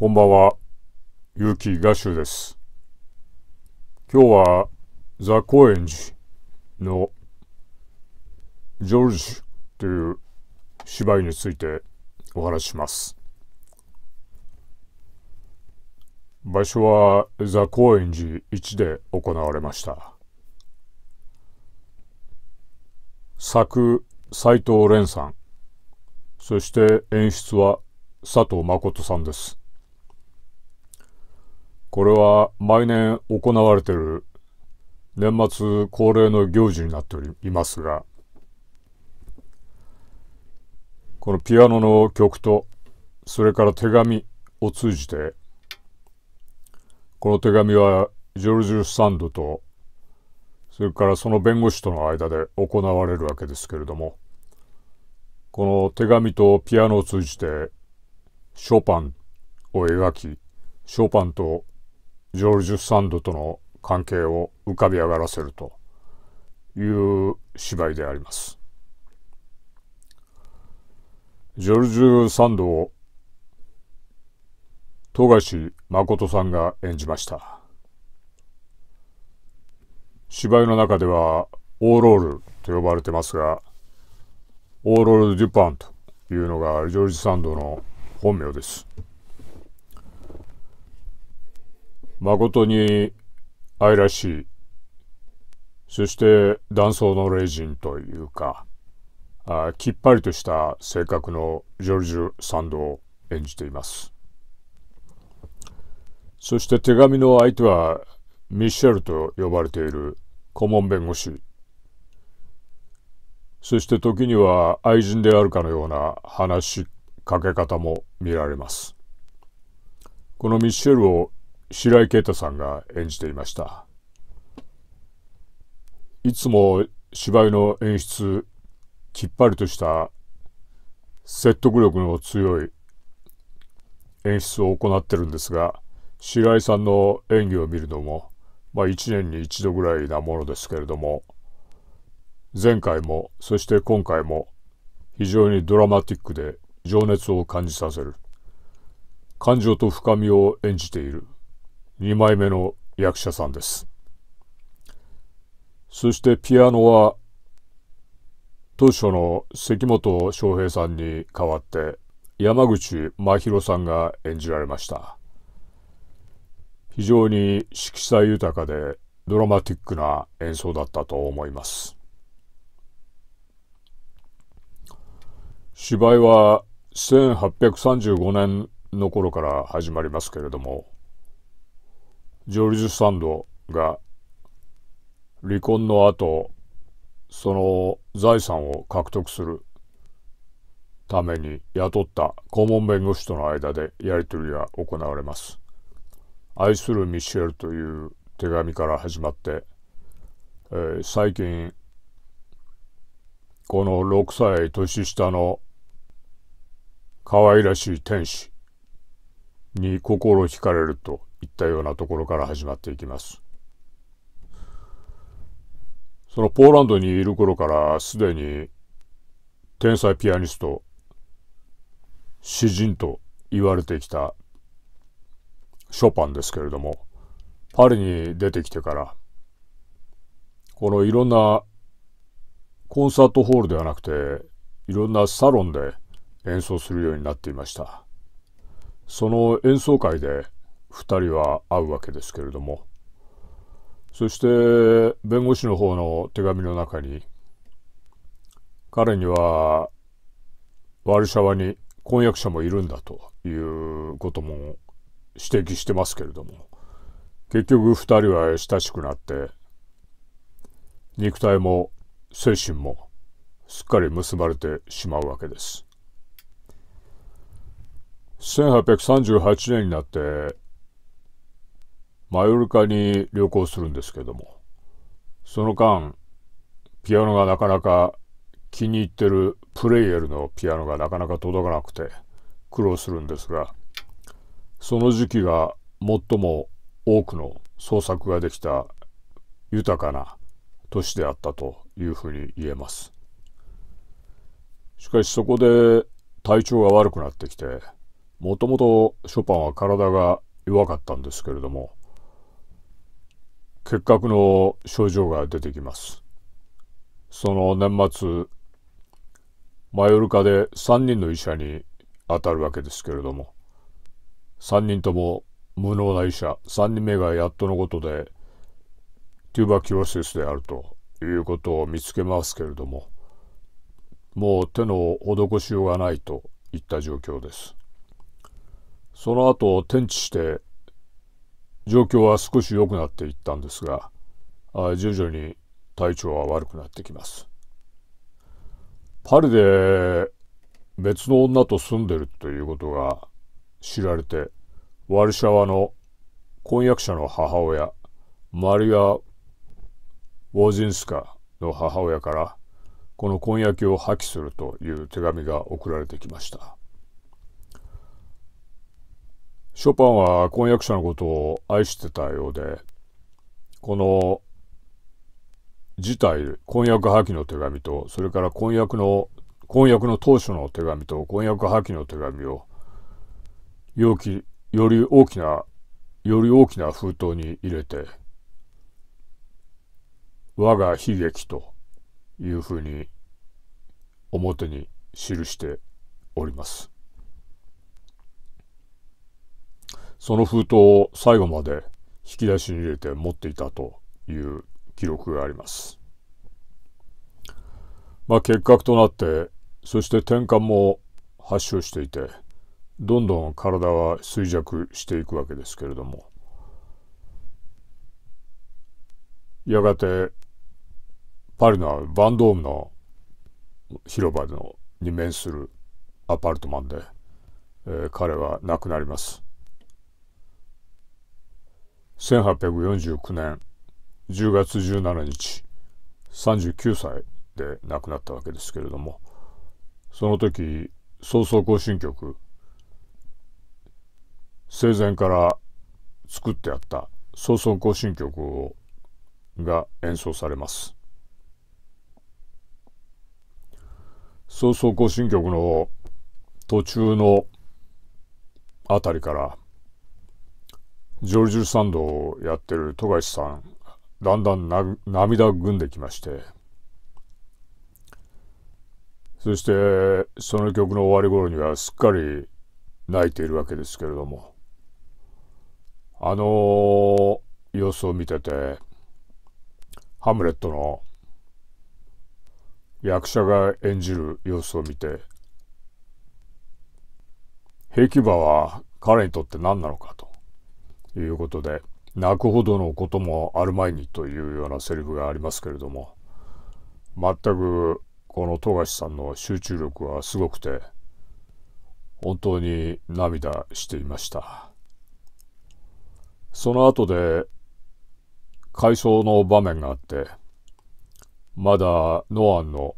こんばんは、ゆうきがしゅです。今日は、ザ・高円寺のジョージュという芝居についてお話しします。場所はザ・高円寺1で行われました。作、斎藤蓮さん、そして演出は佐藤誠さんです。これは毎年行われている年末恒例の行事になっておりますが、このピアノの曲と、それから手紙を通じて、この手紙はジョルジュ・サンドと、それからその弁護士との間で行われるわけですけれども、この手紙とピアノを通じて、ショパンを描き、ショパンとジョルジュ・サンドとの関係を浮かび上がらせるという芝居であります。ジョルジュ・サンドを富樫誠さんが演じました。芝居の中ではオーロールと呼ばれてますがオーロール・デュパンというのがジョージ・サンドの本名です。誠に愛らしいそして断層の霊人というかあきっぱりとした性格のジョルジュ・サンドを演じていますそして手紙の相手はミッシェルと呼ばれている顧問弁護士そして時には愛人であるかのような話しかけ方も見られますこのミッシェルを白井啓太さんが演じていましたいつも芝居の演出きっぱりとした説得力の強い演出を行ってるんですが白井さんの演技を見るのも、まあ、1年に1度ぐらいなものですけれども前回もそして今回も非常にドラマティックで情熱を感じさせる感情と深みを演じている二枚目の役者さんです。そしてピアノは当初の関本翔平さんに代わって山口真弘さんが演じられました非常に色彩豊かでドラマティックな演奏だったと思います芝居は1835年の頃から始まりますけれどもジョルジュ・サンドが離婚の後その財産を獲得するために雇った顧問弁護士との間でやり取りが行われます。愛するミシェルという手紙から始まって、えー、最近この6歳年下の可愛らしい天使に心惹かれるといったようなところから始まっていきます。そのポーランドにいる頃からすでに天才ピアニスト詩人と言われてきたショパンですけれどもパリに出てきてからこのいろんなコンサートホールではなくていろんなサロンで演奏するようになっていましたその演奏会で2人は会うわけですけれどもそして弁護士の方の手紙の中に彼にはワルシャワに婚約者もいるんだということも指摘してますけれども結局2人は親しくなって肉体も精神もすっかり結ばれてしまうわけです1838年になってマヨルカに旅行するんですけどもその間ピアノがなかなか気に入ってるプレイエルのピアノがなかなか届かなくて苦労するんですがその時期が最も多くの創作ができた豊かな年であったというふうに言えますしかしそこで体調が悪くなってきてもともとショパンは体が弱かったんですけれども結核の症状が出てきます。その年末、マヨルカで3人の医者に当たるわけですけれども、3人とも無能な医者、3人目がやっとのことで、テューバキオシスであるということを見つけますけれども、もう手の施しようがないといった状況です。その後、転地して状況は少し良くなっていったんですが徐々に体調は悪くなってきますパリで別の女と住んでるということが知られてワルシャワの婚約者の母親マリア・ウォジンスカの母親からこの婚約を破棄するという手紙が送られてきましたショパンは婚約者のことを愛してたようで、この事態、婚約破棄の手紙と、それから婚約の、婚約の当初の手紙と婚約破棄の手紙を、容器、より大きな、より大きな封筒に入れて、我が悲劇というふうに表に記しております。その封筒を最後まで引き出しに入れて持っていたという記録があります。まあ、結核となってそして転換も発症していてどんどん体は衰弱していくわけですけれどもやがてパリのバンドームの広場のに面するアパルトマンで、えー、彼は亡くなります。1849年10月17日39歳で亡くなったわけですけれどもその時早々行進曲生前から作ってあった早々行進曲をが演奏されます。早々行進曲の途中のあたりからジョルジュサンドをやってる富樫さん、だんだん涙ぐんできまして、そしてその曲の終わり頃にはすっかり泣いているわけですけれども、あの様子を見てて、ハムレットの役者が演じる様子を見て、平気馬は彼にとって何なのかと。いうことで泣くほどのこともあるまいにというようなセリフがありますけれども全くこの富樫さんの集中力はすごくて本当に涙していましたその後で回想の場面があってまだノアンの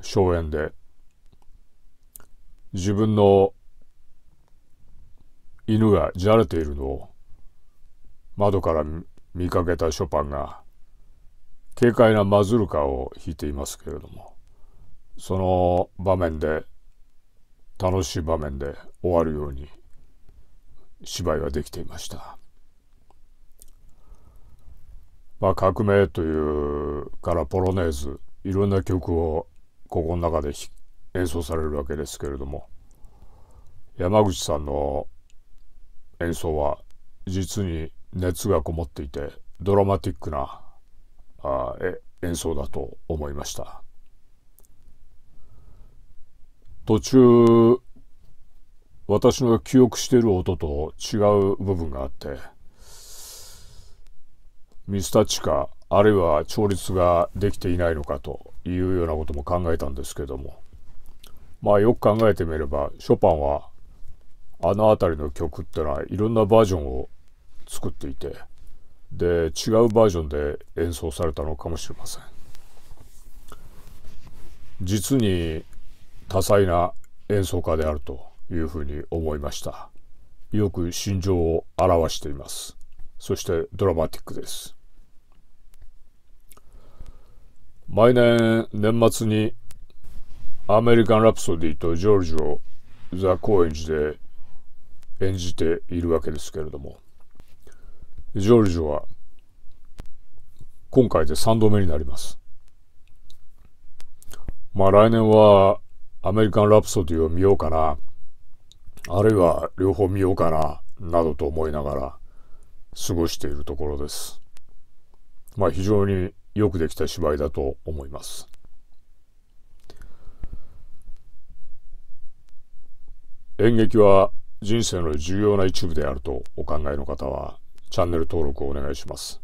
荘園で自分の犬がじゃれているのを窓から見かけたショパンが軽快なマズルカを弾いていますけれどもその場面で楽しい場面で終わるように芝居ができていました。まあ、革命というからポロネーズいろんな曲をここの中で演奏されるわけですけれども山口さんの演奏は実に熱がこもっていてドラマティックなあえ演奏だと思いました途中私の記憶している音と違う部分があってミスタチかあるいは調律ができていないのかというようなことも考えたんですけどもまあよく考えてみればショパンはあの辺りの曲ってのはいろんなバージョンを作っていてで違うバージョンで演奏されたのかもしれません実に多彩な演奏家であるというふうに思いましたよく心情を表していますそしてドラマティックです毎年年末にアメリカン・ラプソディとジョージをザ・高円寺で演じているわけですけれどもジョルジョは今回で3度目になりますまあ来年はアメリカン・ラプソディを見ようかなあるいは両方見ようかななどと思いながら過ごしているところですまあ非常によくできた芝居だと思います演劇は人生の重要な一部であるとお考えの方はチャンネル登録をお願いします。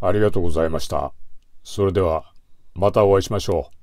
ありがとうございました。それではまたお会いしましょう。